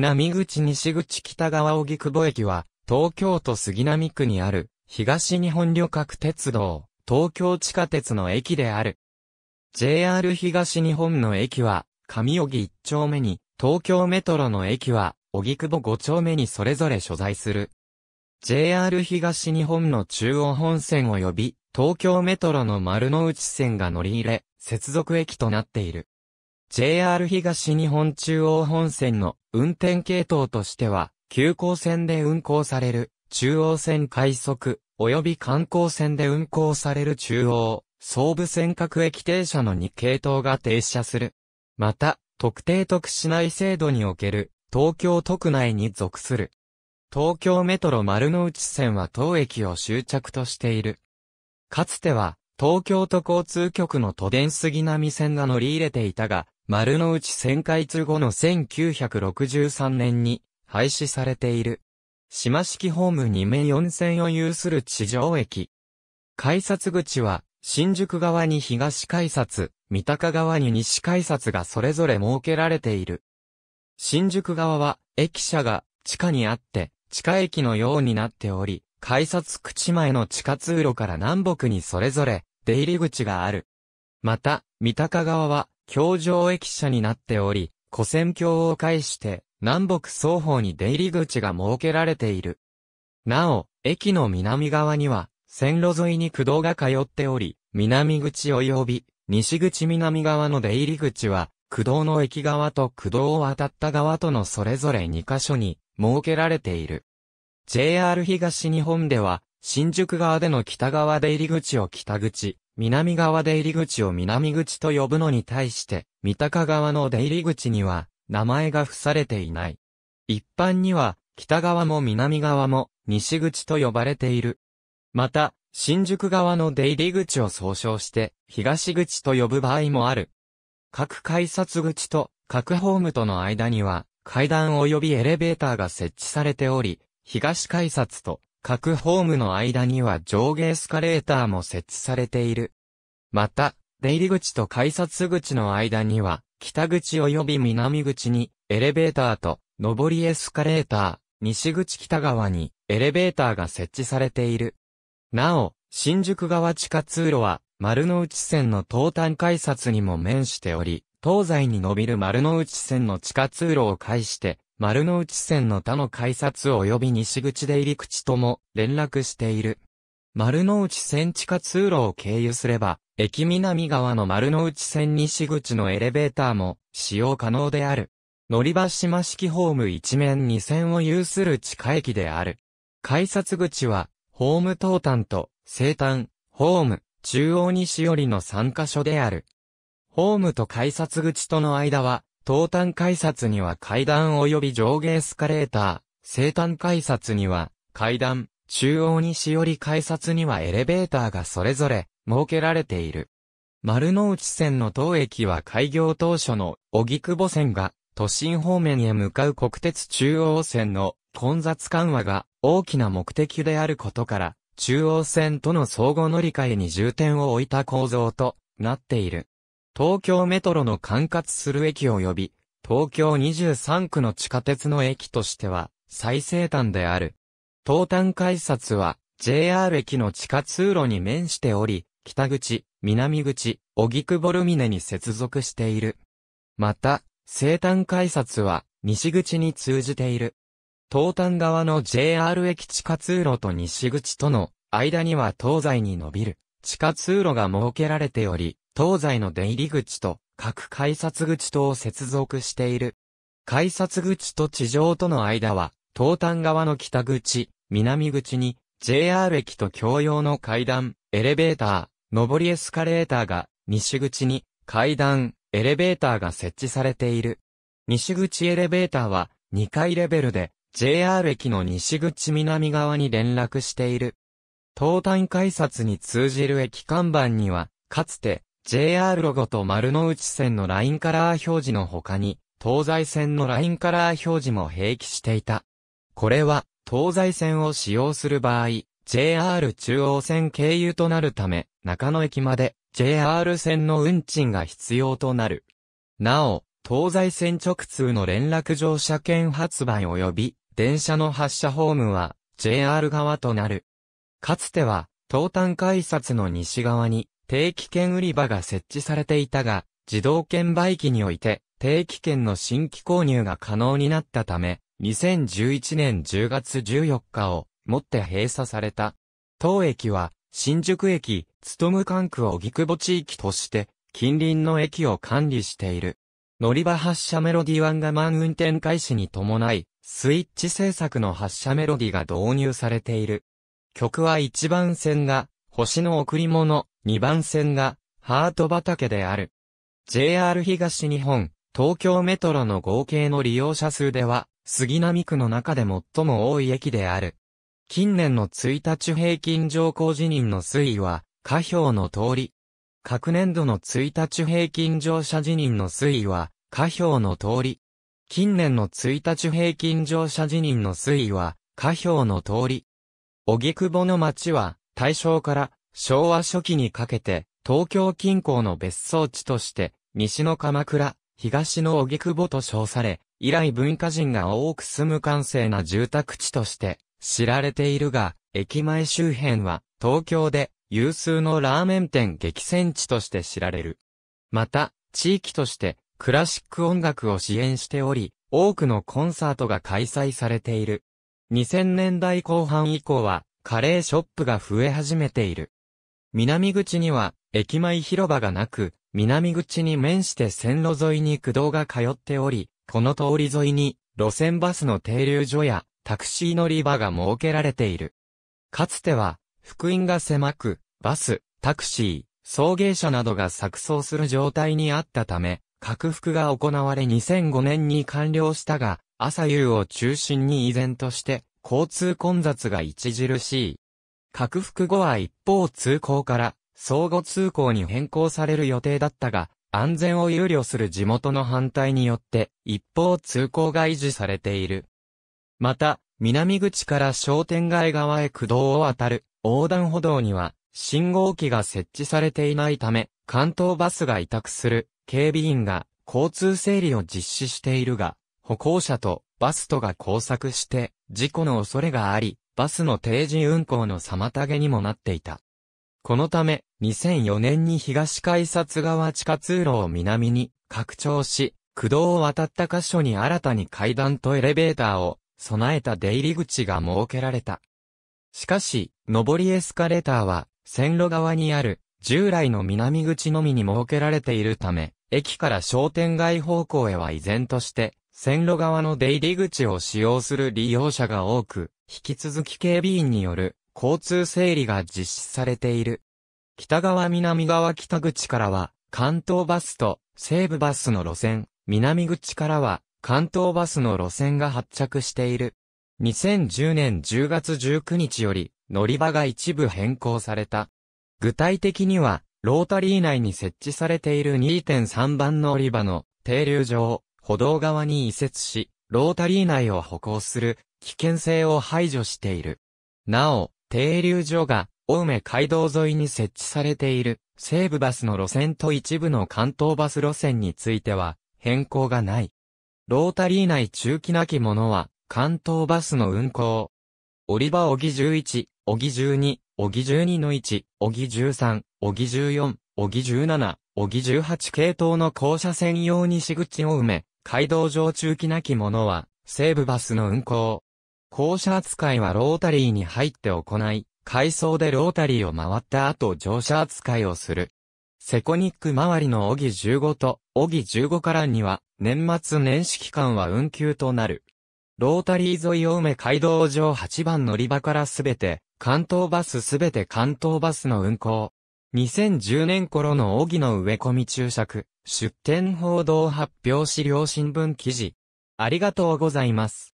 南口西口北側荻窪駅は、東京都杉並区にある、東日本旅客鉄道、東京地下鉄の駅である。JR 東日本の駅は、上荻一丁目に、東京メトロの駅は、荻窪五丁目にそれぞれ所在する。JR 東日本の中央本線及び、東京メトロの丸の内線が乗り入れ、接続駅となっている。JR 東日本中央本線の運転系統としては、急行線で運行される中央線快速、及び観光線で運行される中央、総武線各駅停車の2系統が停車する。また、特定特市内制度における東京都区内に属する。東京メトロ丸の内線は当駅を終着としている。かつては、東京都交通局の都電杉並線が乗り入れていたが、丸の内旋回通後の1963年に廃止されている。島式ホーム2面4線を有する地上駅。改札口は、新宿側に東改札、三鷹側に西改札がそれぞれ設けられている。新宿側は、駅舎が地下にあって、地下駅のようになっており、改札口前の地下通路から南北にそれぞれ出入り口がある。また、三鷹側は橋上駅舎になっており、古戦橋を介して南北双方に出入り口が設けられている。なお、駅の南側には線路沿いに駆動が通っており、南口及び西口南側の出入り口は、駆動の駅側と駆動を渡った側とのそれぞれ2カ所に設けられている。JR 東日本では、新宿側での北側出入り口を北口、南側出入り口を南口と呼ぶのに対して、三鷹側の出入り口には、名前が付されていない。一般には、北側も南側も、西口と呼ばれている。また、新宿側の出入り口を総称して、東口と呼ぶ場合もある。各改札口と各ホームとの間には、階段及びエレベーターが設置されており、東改札と各ホームの間には上下エスカレーターも設置されている。また、出入り口と改札口の間には、北口及び南口にエレベーターと上りエスカレーター、西口北側にエレベーターが設置されている。なお、新宿側地下通路は丸の内線の東端改札にも面しており、東西に伸びる丸の内線の地下通路を介して丸の内線の他の改札及び西口出入り口とも連絡している。丸の内線地下通路を経由すれば、駅南側の丸の内線西口のエレベーターも使用可能である。乗り場島式ホーム一面2線を有する地下駅である。改札口は、ホーム東端と西端、ホーム、中央西寄りの3カ所である。ホームと改札口との間は、東端改札には階段及び上下エスカレーター、西端改札には階段、中央西寄り改札にはエレベーターがそれぞれ設けられている。丸の内線の当駅は開業当初の荻窪線が都心方面へ向かう国鉄中央線の混雑緩和が大きな目的であることから中央線との相互乗り換えに重点を置いた構造となっている。東京メトロの管轄する駅及び、東京23区の地下鉄の駅としては、最西端である。東端改札は、JR 駅の地下通路に面しており、北口、南口、小久窪ルミネに接続している。また、西端改札は、西口に通じている。東端側の JR 駅地下通路と西口との間には東西に伸びる地下通路が設けられており、東西の出入り口と各改札口とを接続している。改札口と地上との間は、東端側の北口、南口に、JR 駅と共用の階段、エレベーター、上りエスカレーターが、西口に、階段、エレベーターが設置されている。西口エレベーターは、2階レベルで、JR 駅の西口南側に連絡している。東端改札に通じる駅看板には、かつて、JR ロゴと丸の内線のラインカラー表示の他に、東西線のラインカラー表示も併記していた。これは、東西線を使用する場合、JR 中央線経由となるため、中野駅まで JR 線の運賃が必要となる。なお、東西線直通の連絡乗車券発売及び、電車の発車ホームは JR 側となる。かつては、東端改札の西側に定期券売り場が設置されていたが、自動券売機において、定期券の新規購入が可能になったため、2011年10月14日をもって閉鎖された。当駅は、新宿駅、務管区を荻窪地域として、近隣の駅を管理している。乗り場発車メロディワンガマン運転開始に伴い、スイッチ制作の発車メロディが導入されている。曲は一番線が星の贈り物、2番線が、ハート畑である。JR 東日本、東京メトロの合計の利用者数では、杉並区の中で最も多い駅である。近年の1日平均乗降辞任の推移は、下表の通り。各年度の1日平均乗車辞任の推移は、下表の通り。近年の1日平均乗車辞任の推移は、下表の通り。荻窪の町は、大正から昭和初期にかけて、東京近郊の別荘地として、西の鎌倉、東の荻窪と称され、以来文化人が多く住む閑静な住宅地として知られているが、駅前周辺は東京で有数のラーメン店激戦地として知られる。また、地域としてクラシック音楽を支援しており、多くのコンサートが開催されている。2000年代後半以降はカレーショップが増え始めている。南口には、駅前広場がなく、南口に面して線路沿いに駆動が通っており、この通り沿いに、路線バスの停留所や、タクシー乗り場が設けられている。かつては、福音が狭く、バス、タクシー、送迎車などが錯綜する状態にあったため、拡幅が行われ2005年に完了したが、朝夕を中心に依然として、交通混雑が著しい。拡幅後は一方通行から相互通行に変更される予定だったが、安全を憂慮する地元の反対によって一方通行が維持されている。また、南口から商店街側へ駆動を渡る横断歩道には信号機が設置されていないため、関東バスが委託する警備員が交通整理を実施しているが、歩行者とバストが交錯して、事故の恐れがあり、バスの定時運行の妨げにもなっていた。このため、2004年に東改札側地下通路を南に拡張し、駆動を渡った箇所に新たに階段とエレベーターを備えた出入り口が設けられた。しかし、上りエスカレーターは線路側にある従来の南口のみに設けられているため、駅から商店街方向へは依然として線路側の出入り口を使用する利用者が多く、引き続き警備員による交通整理が実施されている。北側南側北口からは、関東バスと西部バスの路線、南口からは関東バスの路線が発着している。2010年10月19日より乗り場が一部変更された。具体的には、ロータリー内に設置されている2.3番乗り場の停留場、歩道側に移設し、ロータリー内を歩行する危険性を排除している。なお、停留所が、青梅街道沿いに設置されている西武バスの路線と一部の関東バス路線については変更がない。ロータリー内中期なきものは関東バスの運行。折り場小木11、小木12、小木12の1、小木13、小木14、小木17、小木18系統の交車専用西口埋梅、街道上中期なきものは、西武バスの運行。校舎扱いはロータリーに入って行い、階層でロータリーを回った後乗車扱いをする。セコニック周りの小木15と小木15からには、年末年始期間は運休となる。ロータリー沿いを埋め街道上8番乗り場からすべて、関東バスすべて関東バスの運行。2010年頃の奥義の植え込み注釈、出展報道発表資料新聞記事。ありがとうございます。